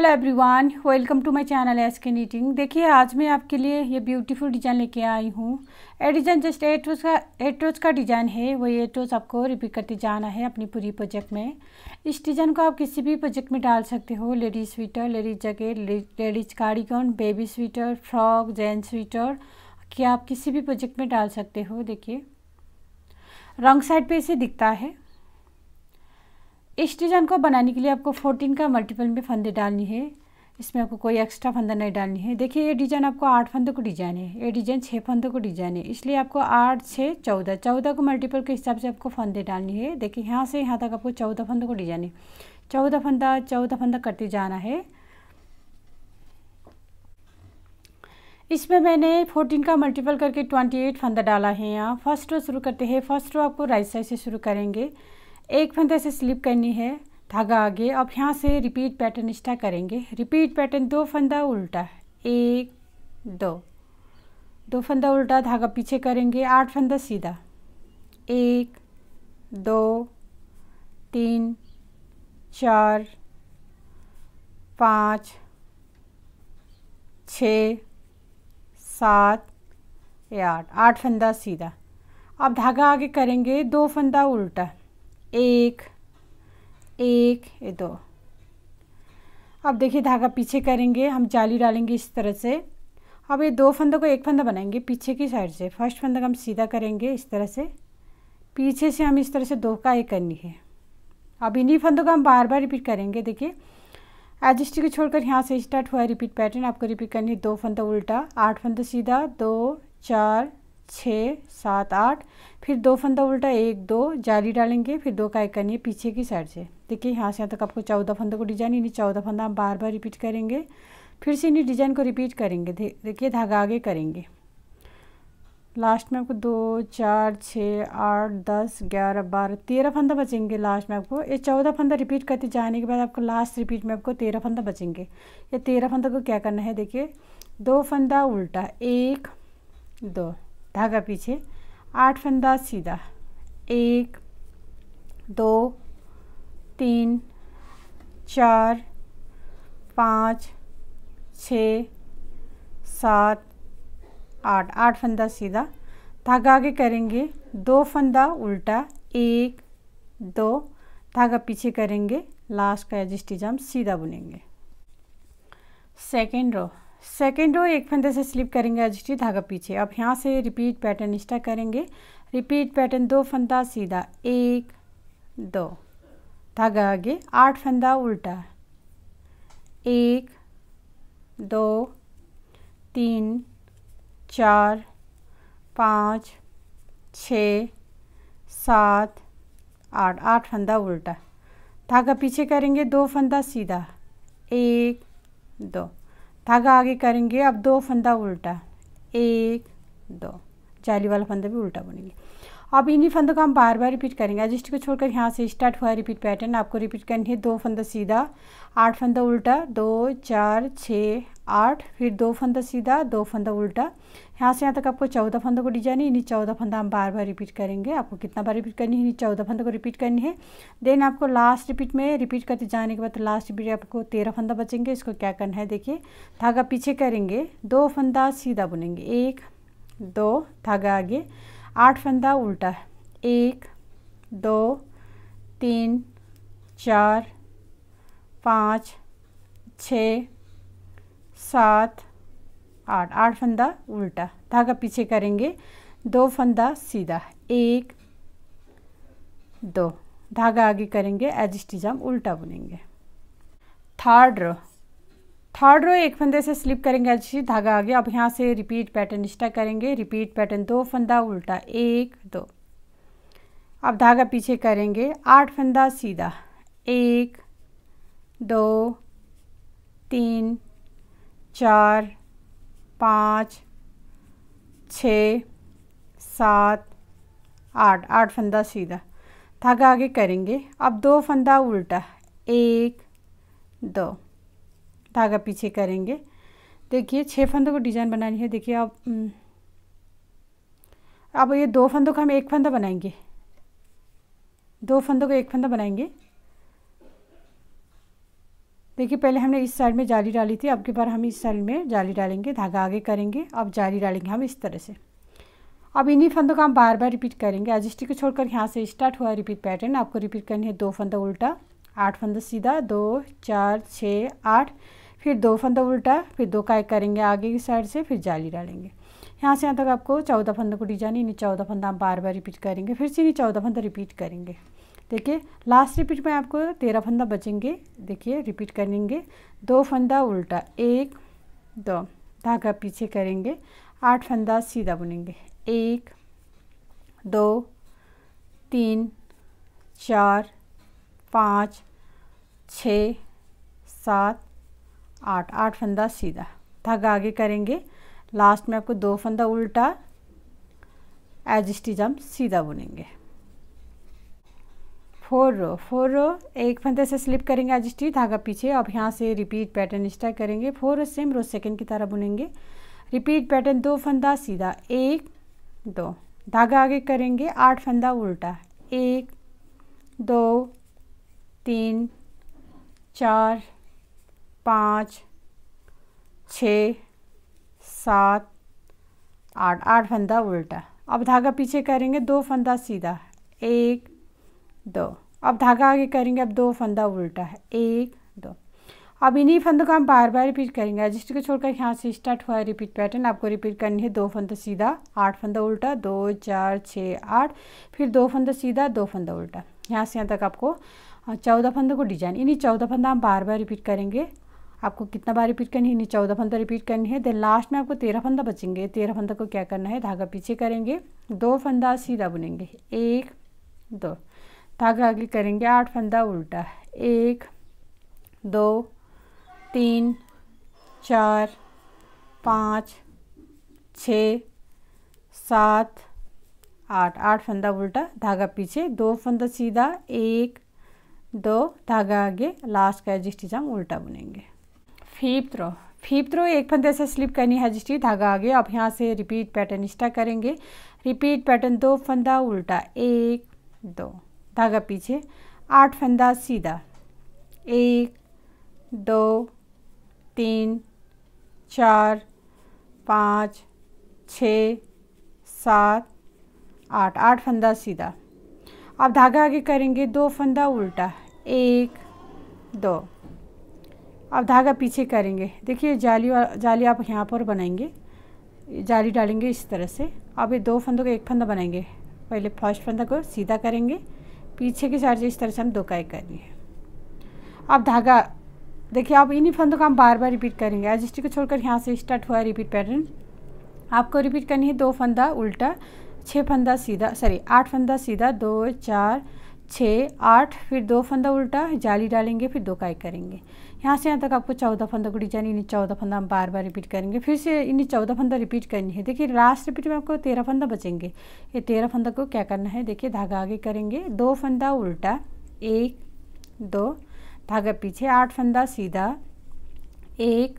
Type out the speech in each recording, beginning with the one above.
Hello everyone welcome to my channel S K knitting देखिए आज मैं आपके लिए ये ब्यूटीफुल डिज़ाइन लेके आई हूँ a design just eight rows का एट रोज का डिज़ाइन है वो एट रोज आपको रिपीट करते जाना है अपनी पूरी प्रोजेक्ट में इस डिज़ाइन को आप किसी भी प्रोजेक्ट में डाल सकते हो ladies sweater ladies jacket ladies cardigan baby sweater frock gents sweater कि आप किसी भी प्रोजेक्ट में डाल सकते हो देखिए रॉन्ग साइड पर इसे दिखता है इस डिजाइन को बनाने के लिए आपको फोर्टीन का मल्टीपल में फंदे डालनी है इसमें आपको कोई एक्स्ट्रा फंदा नहीं डालनी है देखिए ये डिजाइन आपको आठ फंदों को डिजाइन है ये डिजाइन छः फंदों को डिजाइन है इसलिए आपको आठ छः चौदह चौदह को मल्टीपल के हिसाब से आपको फंदे डालनी है देखिए यहाँ से यहाँ तक आपको चौदह फंदों को डिजाइन है चौदह फंदा चौदह फंदा करते जाना है इसमें मैंने 14 का मल्टीपल करके 28 फंदा डाला है यहाँ फर्स्ट रो शुरू करते हैं फर्स्ट रो आपको राइट साइड से शुरू करेंगे एक फंदा से स्लिप करनी है धागा आगे अब यहाँ से रिपीट पैटर्न इस्टा करेंगे रिपीट पैटर्न दो फंदा उल्टा एक दो दो फंदा उल्टा धागा पीछे करेंगे आठ फंदा सीधा एक दो तीन चार पाँच छ सात या आठ आठ फंदा सीधा अब धागा आगे करेंगे दो फंदा उल्टा एक एक ये दो अब देखिए धागा पीछे करेंगे हम जाली डालेंगे इस तरह से अब ये दो फंदों को एक फंदा बनाएंगे पीछे की साइड से फर्स्ट फंदा हम सीधा करेंगे इस तरह से पीछे से हम इस तरह से दो का एक करनी है अब इन्हीं फंदों का हम बार बार रिपीट करेंगे देखिए एडजस्टी को छोड़कर यहाँ से स्टार्ट हुआ रिपीट पैटर्न आपको रिपीट करनी है दो फंदा उल्टा आठ फंदा सीधा दो चार छः सात आठ फिर दो फंदा उल्टा एक दो जाली डालेंगे फिर दो का एक करनी है पीछे की साइड से देखिए यहाँ से यहाँ तक आपको चौदह फंदों को डिजाइन यानी चौदह फंदा हम बार बार रिपीट करेंगे फिर से इन्हीं डिजाइन को रिपीट करेंगे देखिए धागा आगे करेंगे लास्ट में आपको दो चार छः आठ दस ग्यारह बारह तेरह फंदा बचेंगे लास्ट में आपको ये चौदह फंदा रिपीट करते जाने के बाद आपको लास्ट रिपीट में आपको तेरह फंदा बचेंगे ये तेरह फंदा को क्या करना है देखिए दो फंदा उल्टा एक दो धागा पीछे आठ फंदा सीधा एक दो तीन चार पाँच छ सात आठ आठ फंदा सीधा धागा आगे करेंगे दो फंदा उल्टा एक दो धागा पीछे करेंगे लास्ट का एजिस्टिजाम सीधा बुनेंगे सेकेंड रो सेकेंड रो एक फंदे से स्लिप करेंगे अजटी धागा पीछे अब यहाँ से रिपीट पैटर्न स्टार्ट करेंगे रिपीट पैटर्न दो फंदा सीधा एक दो धागा आगे आठ फंदा उल्टा एक दो तीन चार पाँच छ सात आठ आठ फंदा उल्टा धागा पीछे करेंगे दो फंदा सीधा एक दो धागा आगे करेंगे अब दो फंदा उल्टा एक दो जाली वाला फंदा भी उल्टा बनेंगे अब इन्हीं फंदों को हम बार बार रिपीट करेंगे एडजस्ट को छोड़कर यहाँ से स्टार्ट हुआ रिपीट पैटर्न आपको रिपीट करनी है दो फंदा सीधा आठ फंदा उल्टा दो चार छः आठ फिर दो फंदा सीधा दो फंदा उल्टा यहाँ से यहाँ तक आपको चौदह फंदों को डिजाइन है इन्हीं चौदह फंदा हम बार बार रिपीट करेंगे आपको कितना बार रिपीट करनी है इन्हीं चौदह फंदों को रिपीट करनी है देन आपको लास्ट रिपीट में रिपीट करते जाने के बाद लास्ट तो रिपीट आपको तेरह फंदा बचेंगे इसको क्या करना है देखिए धागा पीछे करेंगे दो फंदा सीधा बुनेंगे एक दो धागा आगे आठ फंदा उल्टा एक दो तीन चार पाँच छः सात आठ आठ फंदा उल्टा धागा पीछे करेंगे दो फंदा सीधा एक दो धागा आगे करेंगे एज स्टिच हम उल्टा बुनेंगे थर्ड रो थर्ड रो एक फंदे से स्लिप करेंगे एज स्टिच धागा आगे अब यहाँ से रिपीट पैटर्न स्टा करेंगे रिपीट पैटर्न दो फंदा उल्टा एक दो अब धागा पीछे करेंगे आठ फंदा सीधा एक दो तीन चार पाँच छ सात आठ आठ फंदा सीधा धागा आगे करेंगे अब दो फंदा उल्टा एक दो धागा पीछे करेंगे देखिए छः फंदों को डिज़ाइन बनानी है देखिए अब हम्म। अब ये दो फंदों का हम एक फंदा बनाएंगे दो फंदों को एक फंदा बनाएंगे देखिए पहले हमने इस साइड में जाली डाली थी अब के बार हम इस साइड में जाली डालेंगे धागा आगे करेंगे अब जाली डालेंगे हम इस तरह से अब इन्हीं फंदों का हम बार बार रिपीट करेंगे एजिस्टी को छोड़कर यहाँ से स्टार्ट हुआ रिपीट पैटर्न आपको रिपीट करनी है दो फंदा उल्टा आठ फंदा सीधा दो चार छः आठ फिर दो फंदा उल्टा फिर दो काय करेंगे आगे की साइड से फिर जाली डालेंगे यहाँ से यहाँ तक आपको चौदह फंदों को डिजाइन इन्हीं चौदह फंदा हम बार बार रिपीट करेंगे फिर से इन्हीं चौदह फंदा रिपीट करेंगे देखिए लास्ट रिपीट में आपको तेरह फंदा बचेंगे देखिए रिपीट करेंगे दो फंदा उल्टा एक दो धागा पीछे करेंगे आठ फंदा सीधा बुनेंगे एक दो तीन चार पाँच छ सात आठ आठ फंदा सीधा धागा आगे करेंगे लास्ट में आपको दो फंदा उल्टा एज सीधा बुनेंगे फोर रो फोर रो एक फंदे से स्लिप करेंगे अजिस्टी धागा पीछे अब यहाँ से रिपीट पैटर्न स्टार्ट करेंगे four row same row second की तरह बुनेंगे रिपीट पैटर्न दो फंदा सीधा एक दो धागा आगे करेंगे आठ फंदा उल्टा एक दो तीन चार पाँच छ सात आठ आठ फंदा उल्टा अब धागा पीछे करेंगे दो फंदा सीधा एक दो अब धागा आगे करेंगे अब दो फंदा उल्टा है एक दो अब इन्हीं फंदों को हम बार बार रिपीट करेंगे रजिस्टर को छोड़कर यहाँ से स्टार्ट हुआ है रिपीट पैटर्न आपको रिपीट करनी है दो फंदा सीधा आठ फंदा उल्टा दो चार छः आठ फिर दो फंदा सीधा दो फंदा उल्टा यहाँ से यहाँ तक आपको चौदह फंदों को डिजाइन इन्हीं चौदह फंदा हम बार बार रिपीट करेंगे आपको कितना बार रिपीट करनी है इन्हीं चौदह फंदा रिपीट करनी है देन लास्ट में आपको तेरह फंदा बचेंगे तेरह फंदा को क्या करना है धागा पीछे करेंगे दो फंदा सीधा बुनेंगे एक दो धागा आगे करेंगे आठ फंदा उल्टा एक दो तीन चार पाँच छ सात आठ आठ फंदा उल्टा धागा पीछे दो फंदा सीधा एक दो धागा आगे लास्ट का एडजस्टिज हम उल्टा बुनेंगे फिफ्थ रो फिफ्थ रो एक फंदे से स्लिप करनी है एडजस्टी धागा आगे अब यहाँ से रिपीट पैटर्न स्टा करेंगे रिपीट पैटर्न दो फंदा उल्टा एक दो धागा पीछे आठ फंदा सीधा एक दो तीन चार पाँच छ सात आठ आठ फंदा सीधा अब धागा आगे करेंगे दो फंदा उल्टा एक दो अब धागा पीछे करेंगे देखिए जाली जाली आप यहाँ पर बनाएंगे जाली डालेंगे इस तरह से अब ये दो फंदों का एक फंदा बनाएंगे पहले फर्स्ट फंदा को सीधा करेंगे पीछे की साइड से इस तरह से हम दो करनी है अब धागा देखिए आप इन्हीं फंदों को हम बार बार रिपीट करेंगे एडजस्टी को छोड़कर यहाँ से स्टार्ट हुआ रिपीट पैटर्न आपको रिपीट करनी है दो फंदा उल्टा छः फंदा सीधा सॉरी आठ फंदा सीधा दो चार छः आठ फिर दो फंदा उल्टा जाली डालेंगे फिर दो काई करेंगे यहाँ से यहाँ तक आपको चौदह फंदा को डिजाइन इन्हीं चौदह फंदा हम बार बार रिपीट करेंगे फिर से इन्हीं चौदह फंदा रिपीट करनी है देखिए लास्ट रिपीट में आपको तेरह फंदा बचेंगे ये तेरह फंदा को क्या करना है देखिए धागा आगे करेंगे दो फंदा उल्टा एक दो धागा पीछे आठ फंदा सीधा एक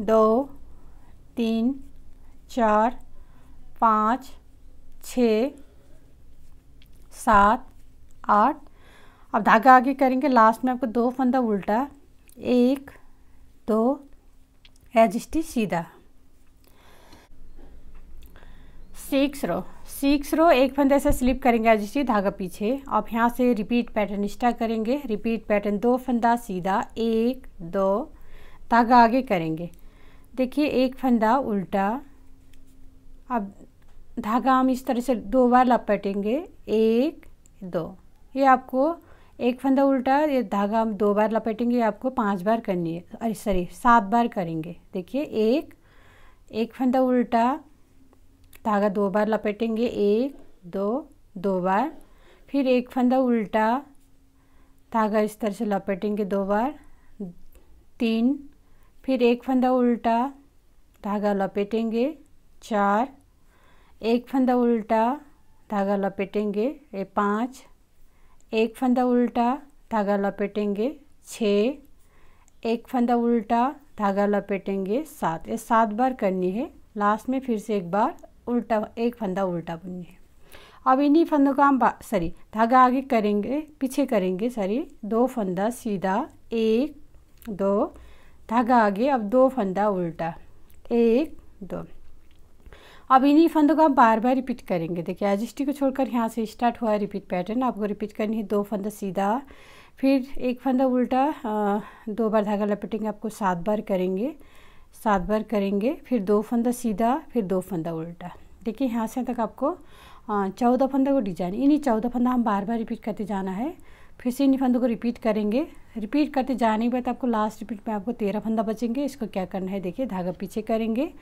दो तीन चार पाँच छ सात आठ अब धागा आगे करेंगे लास्ट में आपको दो फंदा उल्टा एक दो एज स्टिच सीधा सिक्स रो सिक्स रो एक फंदे से स्लिप करेंगे एज स्टिच धागा पीछे अब यहाँ से रिपीट पैटर्न स्टार्ट करेंगे रिपीट पैटर्न दो फंदा सीधा एक दो धागा आगे करेंगे देखिए एक फंदा उल्टा अब धागा हम इस तरह से दो बार लपेटेंगे एक दो ये आपको एक फंदा उल्टा ये धागा हम दो बार लपेटेंगे आपको पांच बार करनी है अरे सॉरी सात बार करेंगे देखिए एक एक फंदा उल्टा धागा दो बार लपेटेंगे एक दो दो बार फिर एक फंदा उल्टा धागा इस तरह से लपेटेंगे दो बार तीन फिर एक फंदा उल्टा धागा लपेटेंगे चार एक फंदा उल्टा धागा लपेटेंगे ये पाँच एक फंदा उल्टा धागा लपेटेंगे छः एक फंदा उल्टा धागा लपेटेंगे सात ये सात बार करनी है लास्ट में फिर से एक बार उल्टा एक फंदा उल्टा बुननी है अब इन्हीं फंदों का हम सॉरी धागा आगे करेंगे पीछे करेंगे सॉरी दो फंदा सीधा एक दो धागा आगे अब दो फंदा उल्टा एक दो अब इन्हीं फंदों को आप बार बार रिपीट करेंगे देखिए एजिस्टी को छोड़कर यहाँ से स्टार्ट हुआ है रिपीट पैटर्न आपको रिपीट करनी है दो फंदा सीधा फिर एक फंदा उल्टा दो बार धागा लपेटेंगे आपको सात बार करेंगे सात बार करेंगे फिर दो फंदा सीधा फिर दो फंदा उल्टा देखिए यहाँ से तक आपको चौदह फंदा को डिजाइन इन्हीं चौदह फंदा हम बार बार रिपीट करते जाना है फिर से इन्हीं फंदों को रिपीट करेंगे रिपीट करते जाने के बाद आपको लास्ट रिपीट में आपको तेरह फंदा बचेंगे इसको क्या करना है देखिए धागा पीछे करेंगे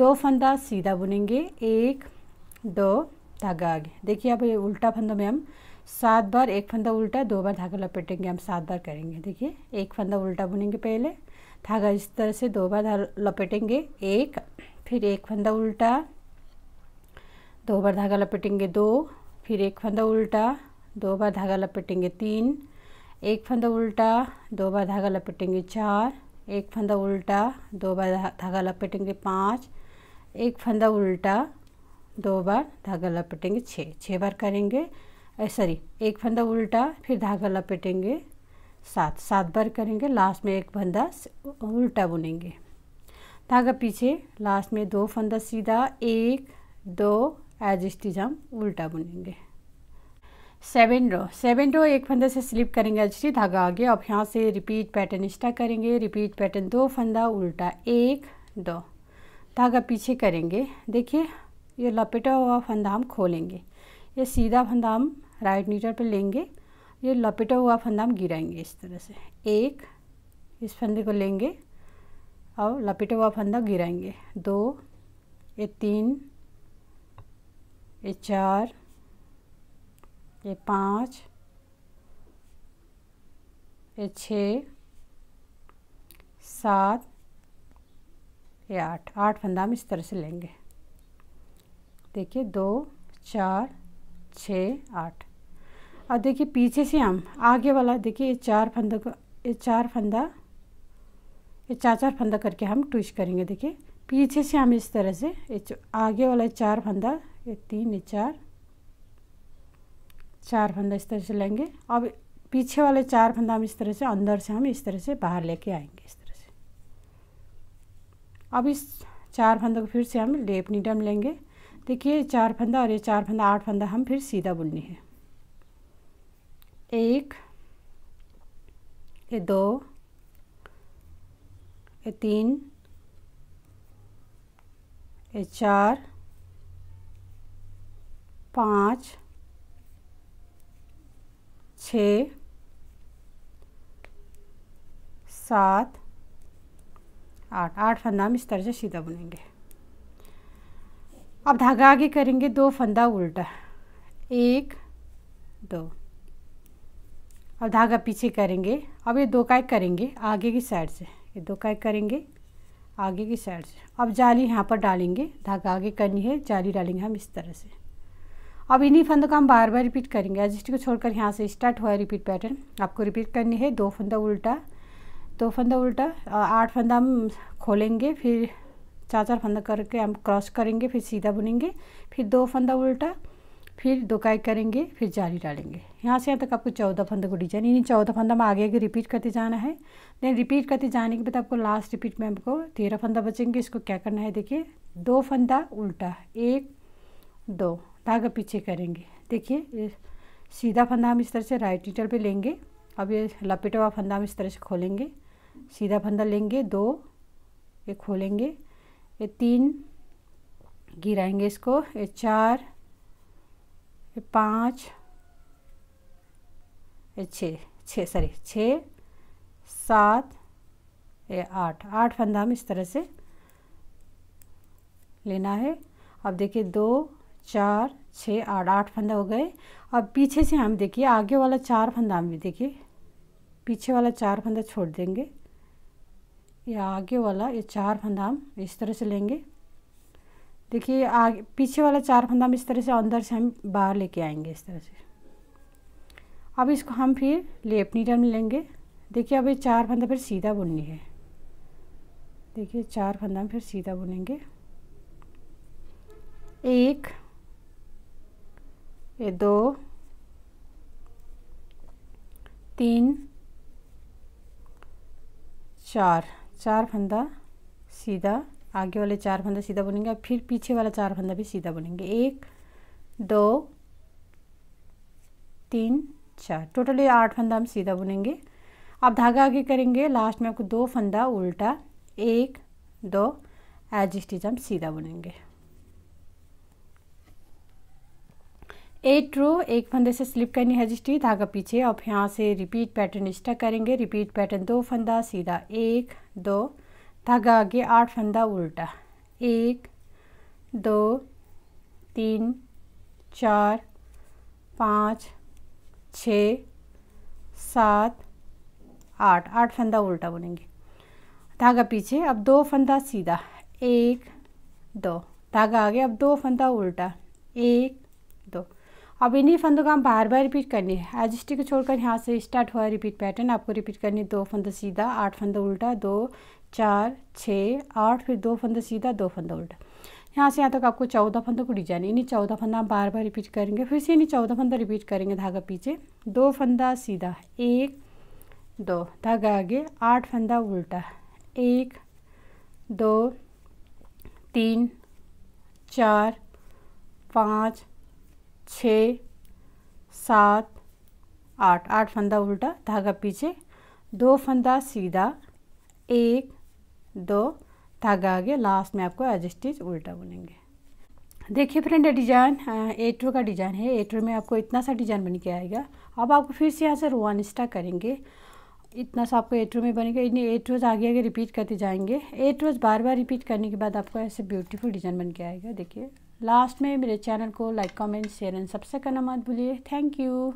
दो फंदा सीधा बुनेंगे एक दो धागा आगे देखिए अब उल्टा फंदा में हम सात बार एक फंदा उल्टा दो बार धागा लपेटेंगे हम सात बार करेंगे देखिए एक फंदा उल्टा बुनेंगे पहले धागा इस तरह से दो बार लपेटेंगे एक फिर एक फंदा उल्टा दो बार धागा लपेटेंगे दो फिर एक फंदा उल्टा दो बार धागा लपेटेंगे तीन एक फंदा उल्टा दो बार धागा लपेटेंगे चार एक फंदा उल्टा दो बार धागा लपेटेंगे पाँच एक फंदा उल्टा दो बार धागा लपेटेंगे छः छः बार करेंगे सॉरी एक फंदा उल्टा फिर धागा लपेटेंगे सात सात बार करेंगे लास्ट में एक फंदा उल्टा बुनेंगे धागा पीछे लास्ट में दो फंदा सीधा एक दो एज स्टिच हम उल्टा बुनेंगे सेवन रो सेवन रो एक फंदे से स्लिप करेंगे अच्छी धागा आगे अब यहाँ से रिपीट पैटर्न स्टा करेंगे रिपीट पैटर्न दो फंदा उल्टा एक दो धागा पीछे करेंगे देखिए ये लपेटा हुआ फंदा हम खोलेंगे ये सीधा फंदा हम राइट नीटर पे लेंगे ये लपेटा हुआ फंदा हम गिराएंगे इस तरह से एक इस फंदे को लेंगे और लपेटा हुआ फंदा गिराएंगे दो ये तीन ये चार ये पाँच ये छः सात ये आठ आठ फंदा हम इस तरह से लेंगे देखिए दो चार छ आठ और देखिए पीछे से हम आगे वाला देखिए ये चार फंदा को ये चार फंदा ये चार चार फंदा करके हम ट्विस्ट करेंगे देखिए पीछे से हम इस तरह से ये आगे वाला चार फंदा ये तीन ये चार चार फंदा इस तरह से लेंगे अब पीछे वाले चार फंदा हम इस तरह से अंदर से हम इस तरह से बाहर लेके आएंगे इस तरह अब इस चार फंदे को फिर से हम लेपनी डम लेंगे देखिए चार फंदा और ये चार फंदा आठ फंदा हम फिर सीधा बुननी है एक ये दो ये तीन ये चार पाँच छ सात आठ आठ फंदा हम इस तरह से सीधा बुनेंगे अब धागा आगे करेंगे दो फंदा उल्टा एक दो अब धागा पीछे करेंगे अब ये दो काय करेंगे आगे की साइड से ये दो काय करेंगे आगे की साइड से अब जाली यहाँ पर डालेंगे धागा आगे करनी है जाली डालेंगे हम इस तरह से अब इन्हीं फंदों का हम बार बार रिपीट करेंगे एजिस्ट को छोड़कर यहाँ से स्टार्ट हुआ रिपीट पैटर्न आपको रिपीट करनी है दो फंदा उल्टा दो फंदा उल्टा आठ फंदा हम खोलेंगे फिर चार चार फंदा करके हम क्रॉस करेंगे फिर सीधा बुनेंगे फिर दो फंदा उल्टा फिर दुकाई करेंगे फिर जाली डालेंगे यहाँ से यहाँ तक आपको चौदह फंदा को डिजाइन यानी चौदह फंदा में आगे आगे रिपीट करते जाना है देन रिपीट करते जाने के बाद आपको लास्ट रिपीट में आपको तेरह फंदा बचेंगे इसको क्या करना है देखिए दो फंदा उल्टा एक दो धागा पीछे करेंगे देखिए सीधा फंदा हम इस तरह से राइट नीटल पर लेंगे अब ये लपेटा हुआ फंदा हम इस तरह से खोलेंगे सीधा फंदा लेंगे दो ये खोलेंगे ये तीन गिराएंगे इसको ये चार ये पाँच ये छः छः सॉरी छः सात ये आठ आठ फंदा हम इस तरह से लेना है अब देखिए दो चार छः आठ आठ फंदा हो गए अब पीछे से हम देखिए आगे वाला चार फंदा हम भी देखिए पीछे वाला चार फंदा छोड़ देंगे या आगे वाला ये चार फंदा हम इस तरह से लेंगे देखिए आगे पीछे वाला चार फंदा हम इस तरह से अंदर से हम बाहर लेके आएंगे इस तरह से अब इसको हम फिर लेप नीडल में लेंगे देखिए अब ये चार फंदा फिर सीधा बुननी है देखिए चार फंदा फिर सीधा बुनेंगे एक ये दो तीन चार चार फंदा सीधा आगे वाले चार फंदा सीधा बुनेंगे और फिर पीछे वाला चार फंदा भी सीधा बुनेंगे एक दो तीन चार टोटल ये आठ फंदा हम सीधा बुनेंगे आप धागा आगे करेंगे लास्ट में आपको दो फंदा उल्टा एक दो एज स्टिच हम सीधा बुनेंगे एट रो एक फंदे से स्लिप करनी है रजिस्ट्री धागा पीछे अब यहाँ से रिपीट पैटर्न स्टक करेंगे रिपीट पैटर्न दो फंदा सीधा एक दो धागा आगे आठ फंदा उल्टा एक दो तीन चार पाँच छ सात आठ आठ फंदा उल्टा बुनेंगे धागा पीछे अब दो फंदा सीधा एक दो धागा आगे अब दो फंदा उल्टा एक दो अब इन्हीं फंदों का हम बार बार रिपीट करनी है एज को छोड़कर यहाँ से स्टार्ट हुआ रिपीट पैटर्न आपको रिपीट करनी है दो फंदा सीधा आठ फंदा उल्टा दो चार छः आठ फिर दो फंदा सीधा दो फंदा उल्टा यहाँ से यहाँ तक आपको चौदह फंदों को डिजाइन इन्हीं चौदह फंदा हम बार बार रिपीट करेंगे फिर से इन्हीं चौदह फंदा रिपीट करेंगे धागा पीछे दो फंदा सीधा एक दो धागा आगे आठ फंदा उल्टा एक दो तीन चार पाँच छः सात आठ आठ फंदा उल्टा धागा पीछे दो फंदा सीधा एक दो धागा आगे लास्ट में आपको एज स्टिच उल्टा बुनेंगे देखिए फ्रेंड ये डिजाइन एट्रो का डिजाइन है एटो में आपको इतना सा डिजाइन बन के आएगा अब आपको फिर से यहाँ से रोवान स्टा करेंगे इतना सा आपको एट में बनेगा इन एट रोज़ आगे आगे रिपीट करते जाएंगे एट रोज़ बार बार रिपीट करने के बाद आपको ऐसे ब्यूटीफुल डिज़ाइन बन के आएगा देखिए लास्ट में मेरे चैनल को like comment share and subscribe करना मत भूलिए थैंक यू